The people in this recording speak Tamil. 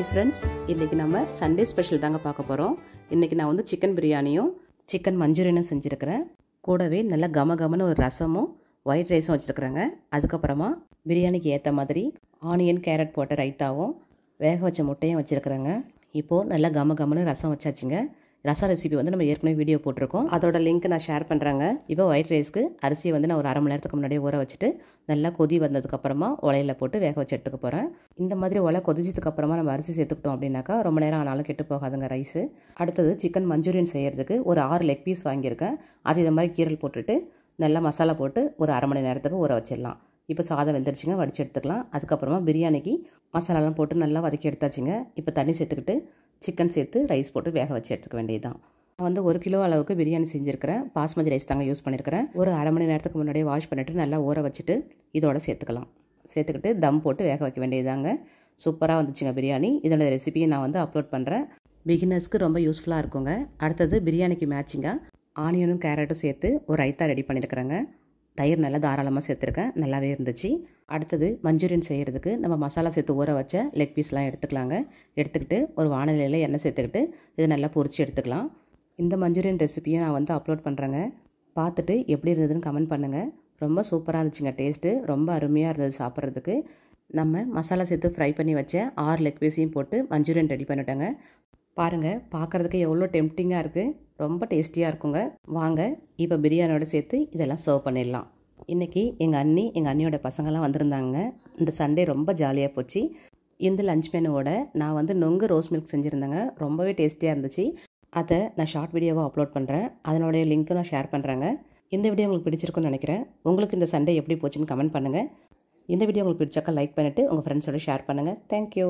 ஹாய் ஃப்ரெண்ட்ஸ் இன்றைக்கி நம்ம சண்டே ஸ்பெஷல் தாங்க பார்க்க போகிறோம் இன்றைக்கி நான் வந்து சிக்கன் பிரியாணியும் சிக்கன் மஞ்சூரியனும் செஞ்சுருக்கிறேன் கூடவே நல்லா கம கமன்னு ஒரு ரசமும் ஒயிட் ரைஸும் வச்சுருக்குறேங்க அதுக்கப்புறமா பிரியாணிக்கு ஏற்ற மாதிரி ஆனியன் கேரட் போட்ட ரைத்தாவும் வேக வச்ச முட்டையும் வச்சுருக்குறேங்க இப்போது நல்லா கம கமன்னு ரசம் வச்சாச்சுங்க ரசா ரெசிபி வந்து நம்ம ஏற்கனவே வீடியோ போட்டிருக்கோம் அதோட லிங்க் நான் ஷேர் பண்ணுறாங்க இப்போ ஒயிட் ரைஸ்க்கு அரிசியை வந்து நான் ஒரு அரை மணி நேரத்துக்கு முன்னாடியே ஊற வச்சுட்டு நல்லா கொதி வந்ததுக்கப்புறமா உலையில் போட்டு வேக வச்சு எடுத்துக்க போகிறேன் இந்த மாதிரி உலை கொதிச்சதுக்கப்புறமா நம்ம அரிசி சேர்த்துக்கிட்டோம் அப்படின்னாக்கா ரொம்ப நேரம் ஆனாலும் கெட்டு போகாதுங்க ரைஸு அடுத்தது சிக்கன் மஞ்சூரியன் செய்கிறதுக்கு ஒரு ஆறு லெக் பீஸ் வாங்கியிருக்கேன் அது இதை மாதிரி கீரல் போட்டுட்டு நல்லா மசாலா போட்டு ஒரு அரை மணி நேரத்துக்கு ஊற வச்சிடலாம் இப்போ சாதம் வெந்துருச்சுங்க வடித்து எடுத்துக்கலாம் அதுக்கப்புறமா பிரியாணிக்கு மசாலாலாம் போட்டு நல்லா வதக்கி எடுத்தாச்சுங்க இப்போ தண்ணி சேர்த்துக்கிட்டு சிக்கன் சேர்த்து ரைஸ் போட்டு வேக வச்சு எடுத்துக்க வேண்டியது தான் நான் வந்து ஒரு கிலோ அளவுக்கு பிரியாணி செஞ்சுருக்கிறேன் பாஸ்மதி ரைஸ் தாங்க யூஸ் பண்ணியிருக்கிறேன் ஒரு அரை மணி நேரத்துக்கு முன்னாடியே வாஷ் பண்ணிவிட்டு நல்லா ஊற வச்சுட்டு இதோட சேர்த்துக்கலாம் சேர்த்துக்கிட்டு தம் போட்டு வேக வைக்க வேண்டியதாங்க சூப்பராக வந்துச்சுங்க பிரியாணி இதோட ரெசிபியை நான் வந்து அப்லோட் பண்ணுறேன் பிகினர்ஸ்க்கு ரொம்ப யூஸ்ஃபுல்லாக இருக்குங்க அடுத்தது பிரியாணிக்கு மேட்சிங்காக ஆனியனும் கேரட்டும் சேர்த்து ஒரு ரைத்தா ரெடி பண்ணியிருக்கிறேங்க தயிர் நல்லா தாராளமாக சேர்த்துருக்கேன் நல்லாவே இருந்துச்சு அடுத்தது மஞ்சூரியன் செய்கிறதுக்கு நம்ம மசாலா சேர்த்து ஊற வச்ச லெக் பீஸ்லாம் எடுத்துக்கலாங்க எடுத்துக்கிட்டு ஒரு வானிலையில் எண்ணெய் சேர்த்துக்கிட்டு இதை நல்லா பொறிச்சு எடுத்துக்கலாம் இந்த மஞ்சூரியன் ரெசிப்பியும் நான் வந்து அப்லோட் பண்ணுறேங்க பார்த்துட்டு எப்படி இருந்ததுன்னு கமெண்ட் பண்ணுங்கள் ரொம்ப சூப்பராக இருந்துச்சுங்க டேஸ்ட்டு ரொம்ப அருமையாக இருந்தது சாப்பிட்றதுக்கு நம்ம மசாலா சேர்த்து ஃப்ரை பண்ணி வச்ச ஆறு லெக் பீஸையும் போட்டு மஞ்சூரியன் ரெடி பண்ணிட்டேங்க பாருங்கள் பார்க்குறதுக்கு எவ்வளோ டெம்ப்டிங்காக இருக்குது ரொம்ப டேஸ்டியாக இருக்குங்க வாங்க இப்போ பிரியாணியோட சேர்த்து இதெல்லாம் சர்வ் பண்ணிடலாம் இன்றைக்கி எங்கள் அண்ணி எங்கள் அண்ணியோட பசங்கள்லாம் வந்திருந்தாங்க இந்த சண்டே ரொம்ப ஜாலியாக போச்சு இந்த லஞ்ச் மெனுவோட நான் வந்து நொங்கு ரோஸ் மில்க் செஞ்சுருந்தேங்க ரொம்பவே டேஸ்டியாக இருந்துச்சு அதை நான் ஷார்ட் வீடியோவாக அப்லோட் பண்ணுறேன் அதனுடைய லிங்க்கும் நான் ஷேர் பண்ணுறேங்க இந்த வீடியோ உங்களுக்கு பிடிச்சிருக்குன்னு நினைக்கிறேன் உங்களுக்கு இந்த சண்டே எப்படி போச்சுன்னு கமெண்ட் பண்ணுங்கள் இந்த வீடியோ உங்களுக்கு பிடிச்சாக்கா லைக் பண்ணிவிட்டு உங்கள் ஃப்ரெண்ட்ஸோட ஷேர் பண்ணுங்கள் தேங்க்யூ